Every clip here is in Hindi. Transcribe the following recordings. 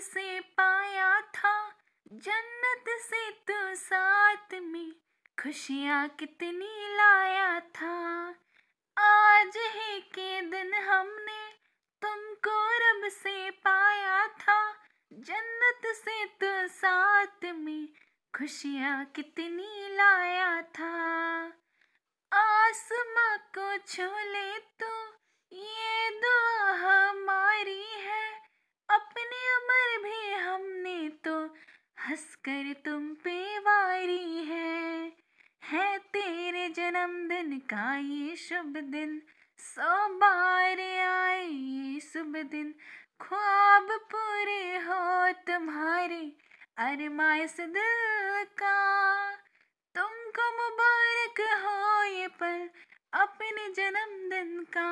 से पाया था जन्नत से तू तो साथ में खुशियाँ कितनी लाया था आज ही के दिन हमने तुमको रब से पाया था जन्नत से तो साथ में खुशियाँ कितनी लाया था आसमां को छोले ले तू तो हंसकर तुम पे वारी है है तेरे जन्मदिन का ये शुभ दिन सौ बार आए ये शुभ दिन ख्वाब पूरे हो तुम्हारे अरमाइश दिल का तुमको मुबारक हो ये पल अपने जन्मदिन का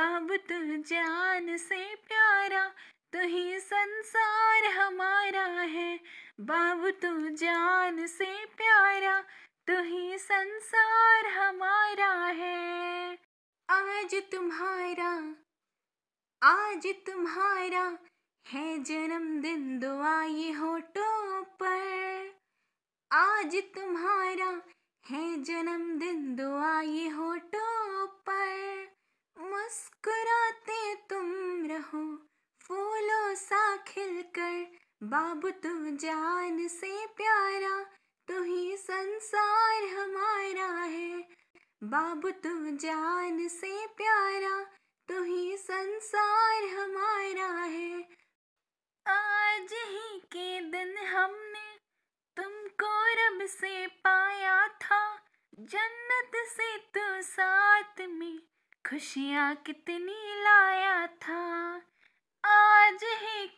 बाबू तू जान से बाबू तू जान से प्यारा तू ही संसार हमारा है आज तुम्हारा आज तुम्हारा है जन्मदिन दुआ ये होठों पर आज तुम्हारा है जन्मदिन दुआ ये होठों पर मुस्कुराते तुम रहो फूलों सा खिल बाबू तू जान से प्यारा तो ही संसार हमारा है बाबू तुम जान से प्यारा तो ही संसार हमारा है आज ही के दिन हमने तुमको रब से पाया था जन्नत से तो साथ में खुशियाँ कितनी लाया था आज ही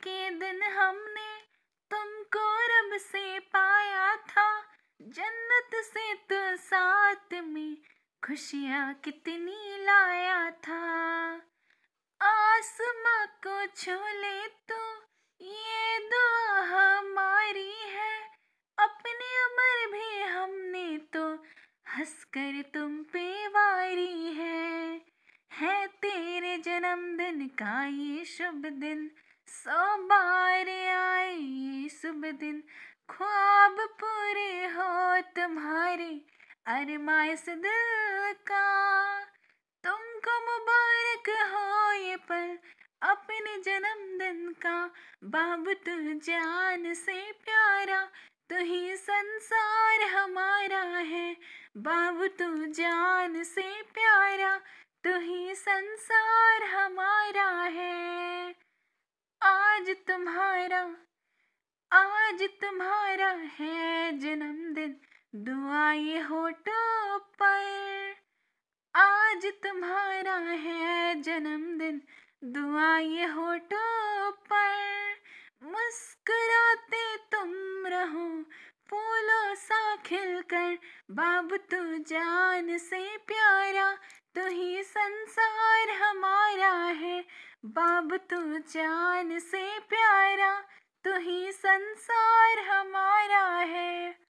खुशियाँ कितनी लाया था आसमां को छू ले तो ये दुआ हमारी है अपने अमर भी हमने तो हंस कर तुम पे वारी है है तेरे जन्मदिन का ये शुभ दिन सौ बार आए ये शुभ दिन ख्वाब पूरे अरमाइश दिल का तुमको मुबारक हो ये पल अपने जन्मदिन का बाब तू जान से प्यारा तू ही संसार हमारा है बाब तू जान से प्यारा तू ही संसार हमारा है आज तुम्हारा आज तुम्हारा है जन्मदिन दुआई होटो पर आज तुम्हारा है जन्मदिन दुआई होटो पर मुस्कुराते तुम रहो फूलों सा खिलकर बाब तू जान से प्यारा तू ही संसार हमारा है बाब तू जान से प्यारा तू ही संसार हमारा है